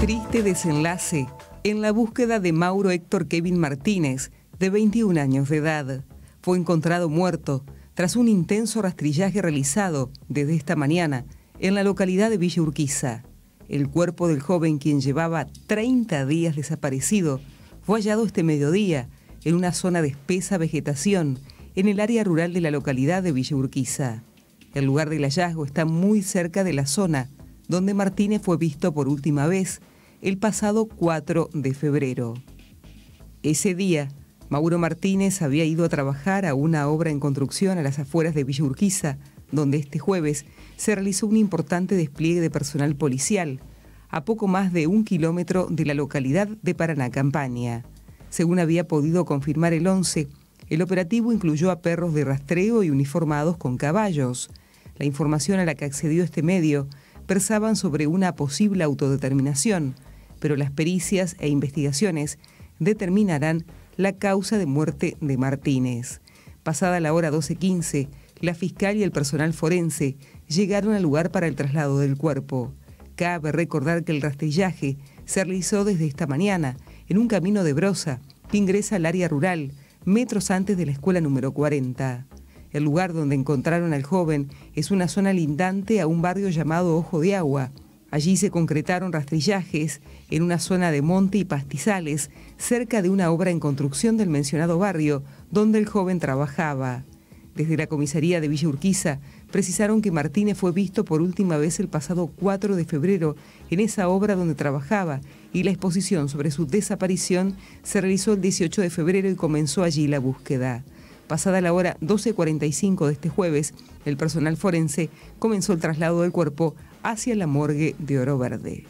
Triste desenlace en la búsqueda de Mauro Héctor Kevin Martínez, de 21 años de edad. Fue encontrado muerto tras un intenso rastrillaje realizado desde esta mañana en la localidad de Villa Urquiza. El cuerpo del joven, quien llevaba 30 días desaparecido, fue hallado este mediodía en una zona de espesa vegetación en el área rural de la localidad de Villa Urquiza. El lugar del hallazgo está muy cerca de la zona donde Martínez fue visto por última vez el pasado 4 de febrero. Ese día, Mauro Martínez había ido a trabajar a una obra en construcción a las afueras de Villa Urquiza, donde este jueves se realizó un importante despliegue de personal policial, a poco más de un kilómetro de la localidad de Paraná, Campaña. Según había podido confirmar el 11, el operativo incluyó a perros de rastreo y uniformados con caballos. La información a la que accedió este medio versaban sobre una posible autodeterminación, pero las pericias e investigaciones determinarán la causa de muerte de Martínez. Pasada la hora 12.15, la fiscal y el personal forense llegaron al lugar para el traslado del cuerpo. Cabe recordar que el rastrillaje se realizó desde esta mañana en un camino de brosa que ingresa al área rural, metros antes de la escuela número 40. El lugar donde encontraron al joven es una zona lindante a un barrio llamado Ojo de Agua. Allí se concretaron rastrillajes en una zona de monte y pastizales, cerca de una obra en construcción del mencionado barrio, donde el joven trabajaba. Desde la comisaría de Villa Urquiza precisaron que Martínez fue visto por última vez el pasado 4 de febrero en esa obra donde trabajaba y la exposición sobre su desaparición se realizó el 18 de febrero y comenzó allí la búsqueda. Pasada la hora 12.45 de este jueves, el personal forense comenzó el traslado del cuerpo hacia la morgue de Oro Verde.